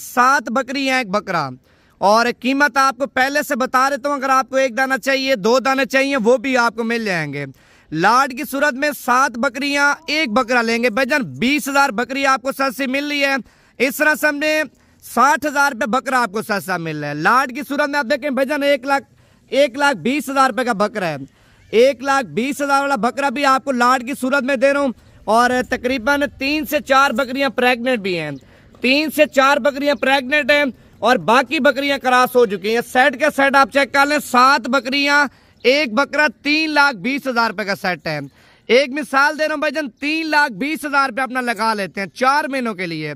सात बकरी या एक बकरा और कीमत आपको पहले से बता देता हूँ अगर आपको एक दाना चाहिए दो दाने चाहिए वो भी आपको मिल जाएंगे लाड की सूरत में सात बकरियां एक बकरा लेंगे भजन बीस हजार बकरी आपको सस्ती मिल रही है इस तरह समझे साठ हजार रुपये बकरा आपको सस्ता मिल रहा है लाड की सूरत में आप देखें भजन एक लाख एक लाख बीस हजार रुपये का बकरा है एक लाख बीस हजार वाला बकरा भी आपको लाड की सूरत में दे रहा हूँ और तकरीबन तीन से चार बकरियां प्रेग्नेंट भी हैं तीन से चार बकरियां प्रेग्नेंट हैं और बाकी बकरियां क्रॉस हो चुकी हैं सेट का सेट आप चेक कर लें सात बकरियां एक बकरा तीन लाख बीस हजार रुपए का सेट है एक मिसाल दे रहा भाई भाईजान तीन लाख बीस हजार रुपये अपना लगा लेते हैं चार महीनों के लिए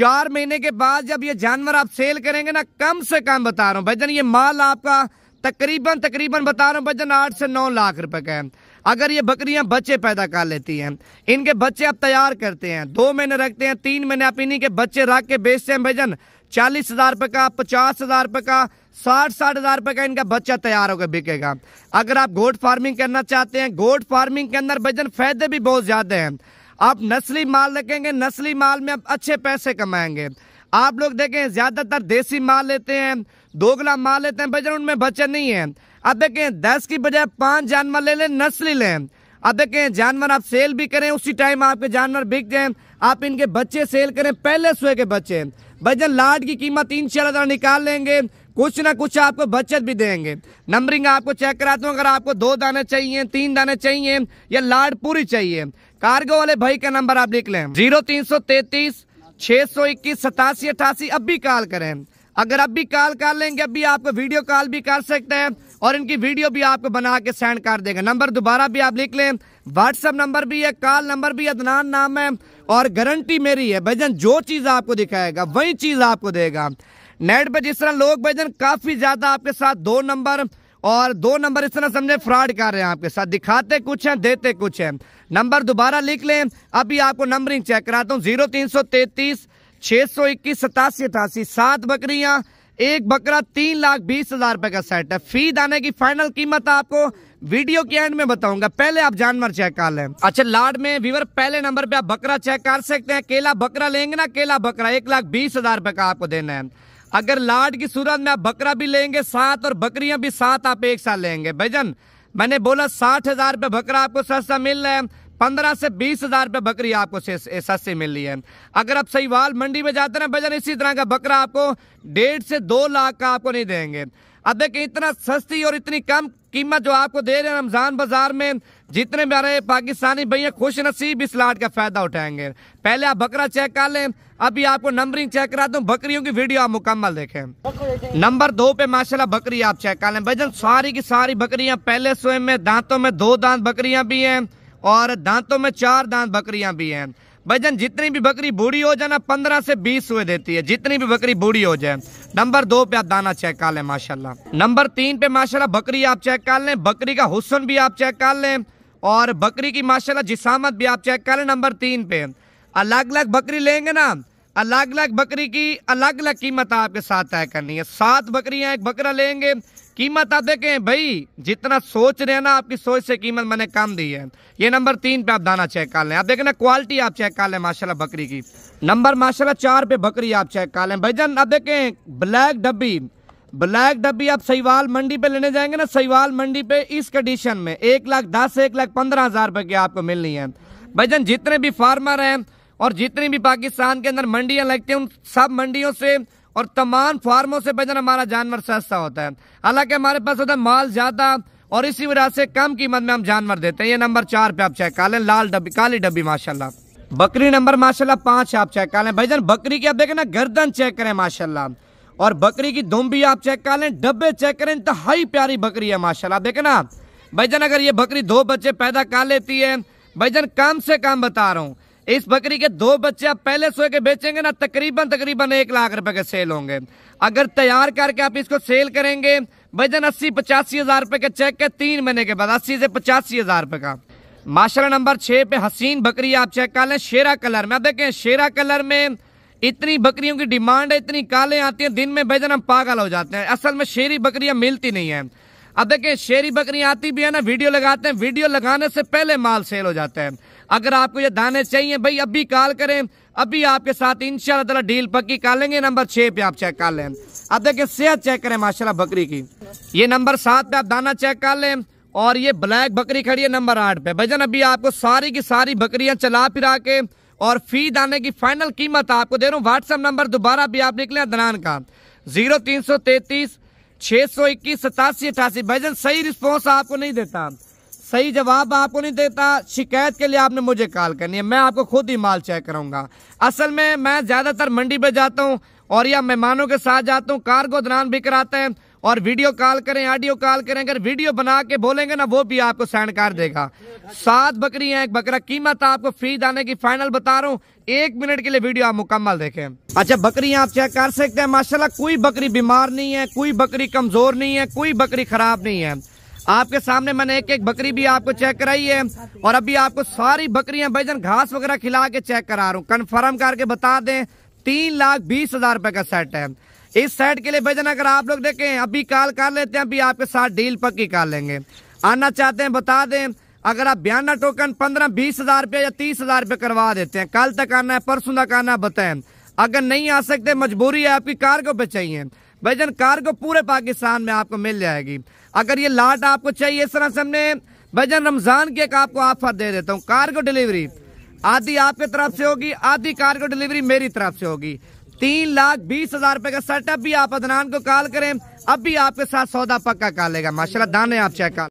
चार महीने के बाद जब ये जानवर आप सेल करेंगे ना कम से कम बता रहा हूँ जन ये माल आपका तकरीबन तकरीबन बता रहा हूँ भाईजान आठ से नौ लाख रुपए का है अगर ये बकरियां बच्चे पैदा कर लेती हैं इनके बच्चे आप तैयार करते हैं दो महीने रखते हैं तीन महीने आप इन्हीं के बच्चे रख के बेचते हैं भजन चालीस हज़ार रुपये का पचास हज़ार रुपये का साठ साठ हज़ार रुपये का इनका बच्चा तैयार होकर बिकेगा अगर आप गोट फार्मिंग करना चाहते हैं गोट फार्मिंग के अंदर भजन फायदे भी बहुत ज़्यादा हैं आप नस्ली माल रखेंगे नस्ली माल में आप अच्छे पैसे कमाएंगे आप लोग देखें ज़्यादातर देसी माल लेते हैं दोगला माल लेते हैं भजन उनमें बच्चे नहीं है अब देखें दस की बजाय पांच जानवर ले लें नस्ली लें आप देखें जानवर आप सेल भी करें उसी टाइम आपके जानवर बिक जाएं आप इनके बच्चे सेल करें पहले सोए के बच्चे भजन लाड की कीमत इन शाला निकाल लेंगे कुछ ना कुछ आपको बचत भी देंगे नंबरिंग आपको चेक कराता हूँ अगर आपको दो दाने चाहिए तीन दाने चाहिए या लाड पूरी चाहिए कार्गो वाले भाई का नंबर आप लिख लें जीरो तीन सौ तैतीस छः सौ इक्कीस सतासी अठासी अब भी कॉल करें अगर अब भी कॉल कर लेंगे अभी आपको वीडियो कॉल भी कर सकते हैं और इनकी वीडियो भी आपको बना के सेंड कर देगा नंबर दोबारा भी आप लिख लें व्हाट्सअप नंबर भी है कॉल नंबर भी अदनान नाम है और गारंटी मेरी है भाईजन जो चीज़ आपको दिखाएगा वही चीज़ आपको देगा नेट पर जिस तरह लोग भाईजन काफ़ी ज़्यादा आपके साथ दो नंबर और दो नंबर इस तरह समझे फ्रॉड कर रहे हैं आपके साथ दिखाते कुछ हैं देते कुछ हैं नंबर दोबारा लिख लें अभी आपको नंबरिंग चेक कराता हूँ जीरो तीन सौ तैतीस छः सौ इक्कीस सतासी अठासी सात बकरियां एक बकरा तीन लाख बीस हजार रुपए का सेट है फी दाने की फाइनल कीमत आपको वीडियो के एंड में बताऊंगा पहले आप जानवर चेक कर लें अच्छा लाड में व्यूवर पहले नंबर पे आप बकरा चेक कर सकते हैं केला बकरा लेंगे ना केला बकरा एक लाख बीस हजार रुपए का आपको देना है अगर लाड की सूरत में आप बकरा भी लेंगे साथ और बकरियां भी साथ आप एक साथ लेंगे भजन मैंने बोला साठ हजार रुपये बकरा आपको सस्ता मिल रहा है पंद्रह से बीस हजार रुपये बकरी आपको सस्ती मिल रही है अगर आप सही वाल मंडी में जाते ना भजन इसी तरह का बकरा आपको डेढ़ से दो लाख का आपको नहीं देंगे अब देखिए इतना सस्ती और इतनी कम कीमत जो आपको दे रहे हैं रमजान बाजार में जितने रहे पाकिस्तानी भैया खुश नसीब इस लाट का फायदा उठाएंगे पहले आप बकरा चेक कर लें अभी आपको नंबरिंग चेक करा दू बकरियों की वीडियो आप मुकम्मल देखें नंबर दो पे माशाल्लाह बकरी आप चेक कर लें भाई सारी की सारी बकरियां पहले स्वयं में दांतों में दो दांत बकरियां भी हैं और दांतों में चार दांत बकरियां भी हैं भाईजान जितनी भी बकरी बूढ़ी हो जाए ना पंद्रह से बीस हुए देती है जितनी भी बकरी बूढ़ी हो जाए नंबर दो पे आप दाना चेक कर लें माशाल्लाह नंबर तीन पे माशाल्लाह बकरी आप चेक कर लें बकरी का हुसन भी आप चेक कर लें और बकरी की माशाल्लाह जिसामत भी आप चेक कर लें नंबर तीन पे अलग अलग बकरी लेंगे ना अलग अलग बकरी की अलग अलग कीमत आपके साथ तय करनी है सात बकरियाँ एक बकरा लेंगे कीमत आप देखें भाई जितना सोच रहे हैं ना आपकी सोच से कीमत मैंने कम दी है ये नंबर तीन पे आप दाना चेक कर लें आप देखें ना क्वालिटी आप चेक कर लें माशाल्लाह बकरी की नंबर माशाल्लाह चार पे बकरी आप चेक कर लें भाई जान आप देखें ब्लैक डब्बी ब्लैक डब्बी आप सहीवाल मंडी पे लेने जाएंगे ना सहीवाल मंडी पे इस कंडीशन में एक लाख दस एक लाख पंद्रह हजार रुपये की आपको मिलनी है भाईजान जितने भी फार्मर हैं और जितनी भी पाकिस्तान के अंदर मंडियां लगती हैं उन सब मंडियों से और तमाम फार्मों से बजन हमारा जानवर सस्ता होता है हालांकि हमारे पास होता है माल ज़्यादा और इसी वजह से कम कीमत में हम जानवर देते हैं ये नंबर चार पे आप चेक कर लाल डब्बी काली डब्बी माशाला बकरी नंबर माशाला पांच आप चेक कर लें भाईजान बकरी की आप देखें ना गर्दन चेक करें माशाल्लाह और बकरी की दुम भी आप चेक कर लें डब्बे चेक करें इंतहाई प्यारी बकरी है माशाला देखें ना भाईजान अगर ये बकरी दो बच्चे पैदा कर लेती है भाईजान कम से कम बता रहा हूँ इस बकरी के दो बच्चे आप पहले सोए के बेचेंगे ना तकरीबन तकरीबन एक लाख रुपए के सेल होंगे अगर तैयार करके आप इसको सेल करेंगे वजन अस्सी पचासी हजार रुपए के चेक के तीन महीने के बाद अस्सी से पचासी हजार रुपए का माशा नंबर छह पे हसीन बकरी आप चेक कर लें शेरा कलर में आप देखें शेरा कलर में इतनी बकरियों की डिमांड है इतनी काले आती है दिन में बेजन हम पागल हो जाते हैं असल में शेरी बकरियां मिलती नहीं है अब देखें शेरी बकरी आती भी है ना वीडियो लगाते हैं वीडियो लगाने से पहले माल सेल हो जाता है अगर आपको ये दाने चाहिए भाई अभी कॉल करें अभी आपके साथ इन शाला डील पक्की लेंगे नंबर छः पे आप चेक कर लें अब देखें सेहत चेक करें माशाल्लाह बकरी की ये नंबर सात पे आप दाना चेक कर लें और ये ब्लैक बकरी खड़ी है नंबर आठ पे भजन अभी आपको सारी की सारी बकरियां चला फिरा के और फी दाने की फाइनल कीमत आपको दे रहा हूँ व्हाट्सअप नंबर दोबारा भी आप निकले दनान का जीरो तीन सौ तैतीस छह सौ इक्कीस सतासी अठासी जान सही रिस्पॉन्स आपको नहीं देता सही जवाब आपको नहीं देता शिकायत के लिए आपने मुझे कॉल करनी है मैं आपको खुद ही माल चेक कराऊंगा असल में मैं ज़्यादातर मंडी पर जाता हूँ और या मेहमानों के साथ जाता हूँ कार गोदरान भी कराते हैं और वीडियो कॉल करें ऑडियो कॉल करें अगर वीडियो बना के बोलेंगे ना वो भी आपको सेंड कर देगा सात बकरियां एक बकरा कीमत आपको फ्री दाने की फाइनल बता रहा हूँ एक मिनट के लिए वीडियो आप मुकम्मल देखें अच्छा बकरियां आप चेक कर सकते हैं माशाल्लाह कोई बकरी बीमार नहीं है कोई बकरी कमजोर नहीं है कोई बकरी खराब नहीं है आपके सामने मैंने एक एक बकरी भी आपको चेक कराई है और अभी आपको सारी बकरियां भाईजन घास वगैरह खिला के चेक करा रहा हूँ कन्फर्म करके बता दें तीन लाख बीस हजार रुपए का सेट है इस साइड के लिए भेजना अगर आप लोग देखें अभी कॉल कर लेते हैं अभी आपके साथ डील पक्की कर लेंगे आना चाहते हैं बता दें अगर आप बयाना टोकन पंद्रह बीस हजार रुपया या तीस हजार रुपये करवा देते हैं कल तक आना है परसों तक आना है बताएं अगर नहीं आ सकते मजबूरी है आपकी कार्गो पे चाहिए कार को पूरे पाकिस्तान में आपको मिल जाएगी अगर ये लाट आपको चाहिए इस तरह से हमने भाईजान रमजान की एक आपको ऑफर दे देता हूँ कार को डिलीवरी आधी आपके तरफ से होगी आधी कार को डिलीवरी मेरी तरफ से होगी तीन लाख बीस हजार रुपए का सेटअप भी आप अदनान को कॉल करें अब भी आपके साथ सौदा पक्का कालेगा माशाल्लाह दान है आप चेक